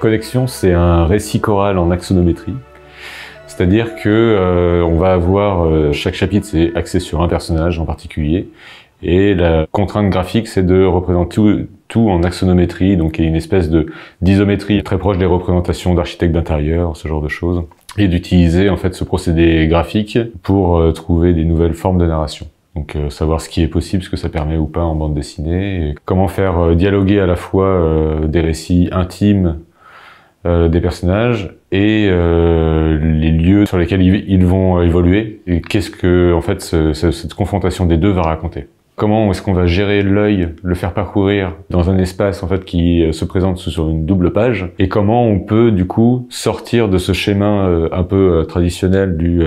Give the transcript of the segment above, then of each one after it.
collection, c'est un récit choral en axonométrie. C'est-à-dire que euh, on va avoir euh, chaque chapitre c'est axé sur un personnage en particulier et la contrainte graphique c'est de représenter tout, en axonométrie donc il y a une espèce de d'isométrie très proche des représentations d'architectes d'intérieur ce genre de choses et d'utiliser en fait ce procédé graphique pour euh, trouver des nouvelles formes de narration. Donc savoir ce qui est possible, ce que ça permet ou pas en bande dessinée, comment faire dialoguer à la fois des récits intimes euh, des personnages et euh, les lieux sur lesquels ils, vont euh, évoluer et qu'est-ce que en fait cette confrontation des deux va raconter. Comment est-ce qu'on va gérer l'œil, le faire parcourir dans un espace en fait qui se présente sur une double page et comment on peut du coup sortir de ce schéma un peu traditionnel du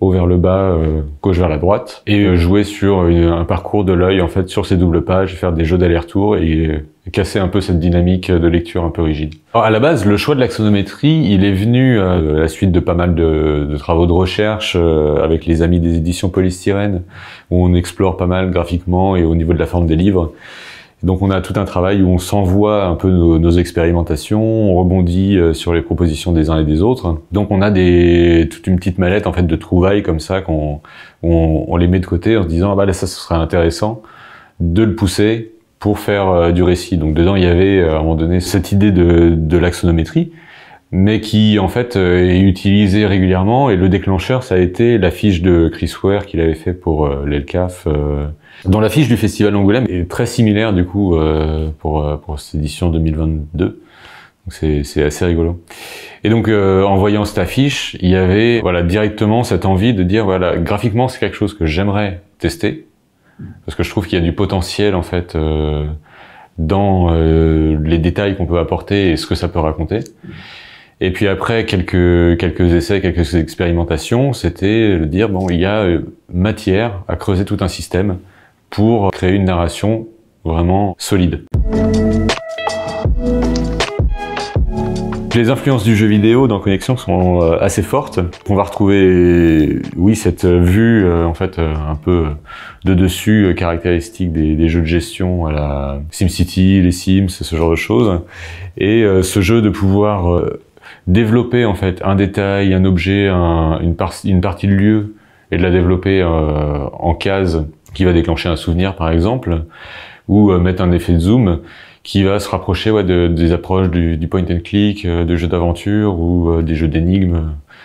haut vers le bas, euh, gauche vers la droite, et euh, jouer sur un parcours de l'œil en fait sur ces doubles pages, faire des jeux d'aller-retour et euh, casser un peu cette dynamique de lecture un peu rigide. Alors à la base, le choix de l'axonométrie, il est venu à la suite de pas mal de, travaux de recherche avec les amis des éditions Polystyrène, où on explore pas mal graphiquement et au niveau de la forme des livres donc on a tout un travail où on s'envoie un peu nos, expérimentations, on rebondit euh, sur les propositions des uns et des autres. Donc on a des, toute une petite mallette en fait de trouvailles comme ça qu'on on, les met de côté en se disant ah bah là ça ce serait intéressant de le pousser pour faire euh, du récit. Donc dedans il y avait euh, à un moment donné cette idée de, de l'axonométrie mais qui en fait est utilisée régulièrement et le déclencheur ça a été l'affiche de Chris Ware qu'il avait fait pour l'ELCAF dans l'affiche du Festival Angoulême est très similaire du coup euh, pour, euh, pour cette édition 2022. Donc c'est assez rigolo. Et donc euh, en voyant cette affiche, il y avait voilà directement cette envie de dire voilà graphiquement c'est quelque chose que j'aimerais tester parce que je trouve qu'il y a du potentiel en fait dans les détails qu'on peut apporter et ce que ça peut raconter. Et puis après quelques quelques essais, quelques expérimentations, c'était de dire bon il y a matière à creuser tout un système pour créer une narration vraiment solide. Les influences du jeu vidéo dans Connexion sont euh, assez fortes. On va retrouver, oui, cette euh, vue euh, en fait un peu de dessus caractéristique des, jeux de gestion à la SimCity, les Sims, ce genre de choses, et ce jeu de pouvoir développer en fait un détail, un objet, une, partie de lieu et de la développer en case qui va déclencher un souvenir par exemple, ou euh, mettre un effet de zoom qui va se rapprocher ouais, de, des approches du, point and click, euh, de jeux d'aventure ou euh, des jeux d'énigmes.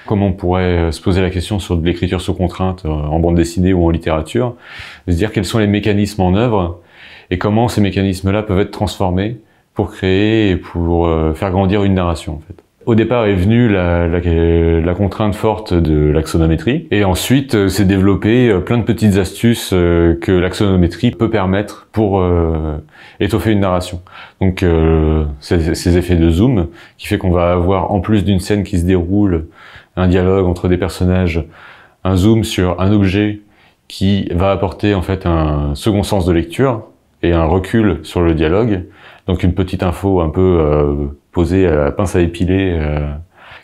Comment on pourrait se poser la question sur de l'écriture sous contrainte en bande dessinée ou en littérature, de se dire quels sont les mécanismes en œuvre et comment ces mécanismes-là peuvent être transformés pour créer et pour faire grandir une narration en fait. Au départ est venue la, la, la contrainte forte de l'axonométrie, et ensuite euh, s'est développé euh, plein de petites astuces euh, que l'axonométrie peut permettre pour étoffer une narration. Donc ces, ces, effets de zoom, qui fait qu'on va avoir, en plus d'une scène qui se déroule, un dialogue entre des personnages, un zoom sur un objet qui va apporter en fait un second sens de lecture et un recul sur le dialogue, donc une petite info un peu poser à euh, la pince à épiler, euh,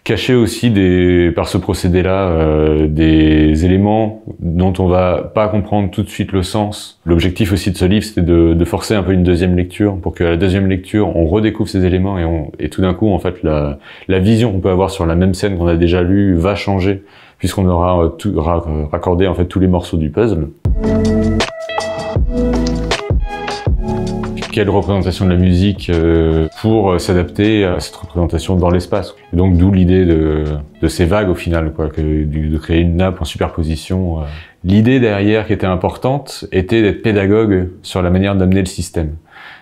cacher aussi des, par ce procédé-là euh, des éléments dont on va pas comprendre tout de suite le sens. L'objectif aussi de ce livre, c'était de, de, forcer un peu une deuxième lecture pour que la deuxième lecture, on redécouvre ces éléments et, on, et tout d'un coup, en fait, la, la vision qu'on peut avoir sur la même scène qu'on a déjà lue va changer puisqu'on aura euh, tout, raccordé en fait tous les morceaux du puzzle. quelle représentation de la musique euh, pour euh, s'adapter à cette représentation dans l'espace. donc d'où l'idée de, ces vagues au final, quoi, de créer une nappe en superposition. Euh. L'idée derrière qui était importante était d'être pédagogue sur la manière d'amener le système.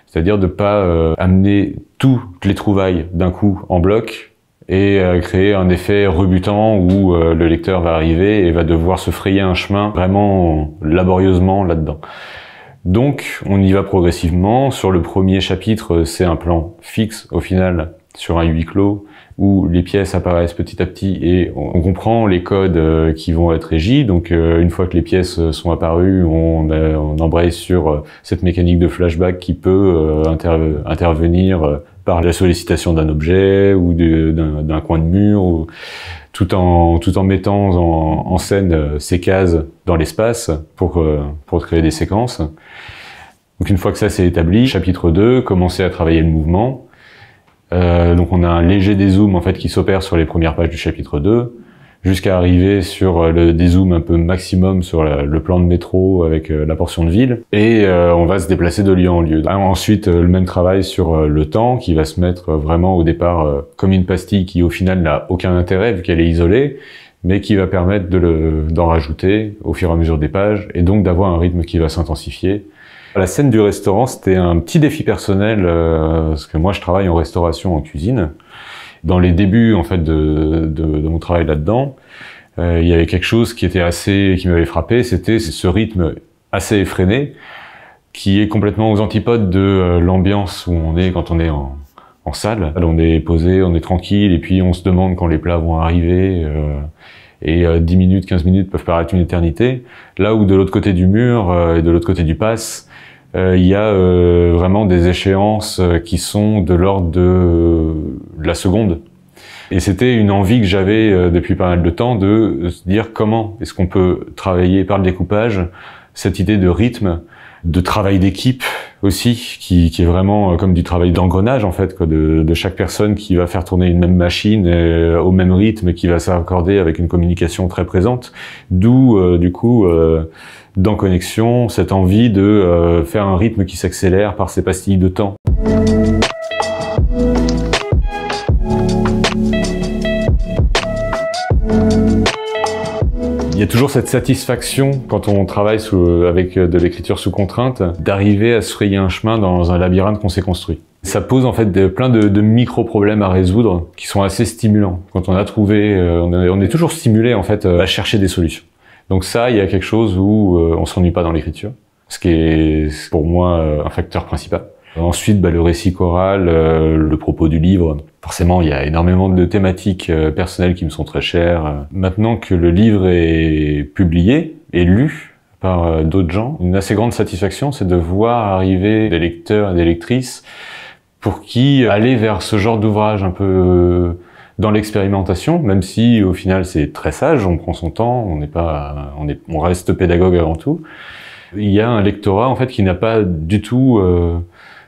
C'est-à-dire de pas amener toutes les trouvailles d'un coup en bloc et créer un effet rebutant où le lecteur va arriver et va devoir se frayer un chemin vraiment laborieusement là-dedans. Donc on y va progressivement. Sur le premier chapitre, c'est un plan fixe au final sur un huis clos où les pièces apparaissent petit à petit et on comprend les codes euh, qui vont être régis. Donc euh, une fois que les pièces euh, sont apparues, on, embraye sur cette mécanique de flashback qui peut intervenir par la sollicitation d'un objet ou d'un coin de mur. Ou tout en, tout en mettant en, scène euh, ces cases dans l'espace pour, euh, pour créer des séquences. Donc une fois que ça s'est établi, chapitre 2, commencer à travailler le mouvement. Euh, donc on a un léger dézoom en fait qui s'opère sur les premières pages du chapitre 2 jusqu'à arriver sur euh, le dézoom un peu maximum sur le plan de métro avec euh, la portion de ville, et euh, on va se déplacer de lieu en lieu. Hein, ensuite, le même travail sur le temps, qui va se mettre vraiment au départ comme une pastille qui au final n'a aucun intérêt vu qu'elle est isolée, mais qui va permettre d'en rajouter au fur et à mesure des pages, et donc d'avoir un rythme qui va s'intensifier. La scène du restaurant, c'était un petit défi personnel, parce que moi je travaille en restauration, en cuisine, dans les débuts en fait de, de, de mon travail là-dedans, euh, il y avait quelque chose qui était assez, qui m'avait frappé, c'était ce rythme assez effréné qui est complètement aux antipodes de euh, l'ambiance où on est quand on est en, en salle. on est posé, on est tranquille, et puis on se demande quand les plats vont arriver. Euh, et 10 minutes, 15 minutes peuvent paraître une éternité. Là où de l'autre côté du mur et de l'autre côté du pass, il y a vraiment des échéances qui sont de l'ordre de de la seconde. Et c'était une envie que j'avais euh, depuis pas mal de temps de se dire comment est-ce qu'on peut travailler par le découpage cette idée de rythme, de travail d'équipe aussi, qui, est vraiment euh, comme du travail d'engrenage en fait, de, chaque personne qui va faire tourner une même machine euh, au même rythme, et qui va s'accorder avec une communication très présente. D'où du coup dans Connexion cette envie de faire un rythme qui s'accélère par ces pastilles de temps. toujours cette satisfaction quand on travaille euh, avec euh, de l'écriture sous contrainte d'arriver à se frayer un chemin dans un labyrinthe qu'on s'est construit. Ça pose en fait plein de, micro-problèmes à résoudre qui sont assez stimulants. Quand on a trouvé, euh, on, est, on est toujours stimulé en fait à chercher des solutions. Donc ça, il y a quelque chose où on s'ennuie pas dans l'écriture, ce qui est pour moi un facteur principal. Ensuite, bah, le récit choral, euh, le propos du livre. Forcément, il y a énormément de thématiques euh, personnelles qui me sont très chères. Maintenant que le livre est publié et lu, par euh, d'autres gens. Une assez grande satisfaction, c'est de voir arriver des lecteurs et des lectrices pour qui aller vers ce genre d'ouvrage un peu dans l'expérimentation, même si au final c'est très sage, on prend son temps, on n'est pas, on, est, on reste pédagogue avant tout. Il y a un lectorat en fait qui n'a pas du tout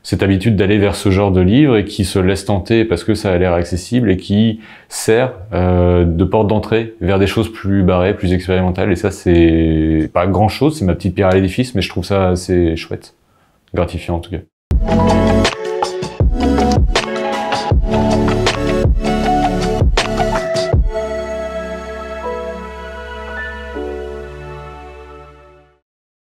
cette habitude d'aller vers ce genre de livre et qui se laisse tenter parce que ça a l'air accessible et qui sert euh, de porte d'entrée vers des choses plus barrées, plus expérimentales. Et ça, c'est pas grand chose, c'est ma petite pierre à l'édifice, mais je trouve ça assez chouette. Gratifiant en tout cas.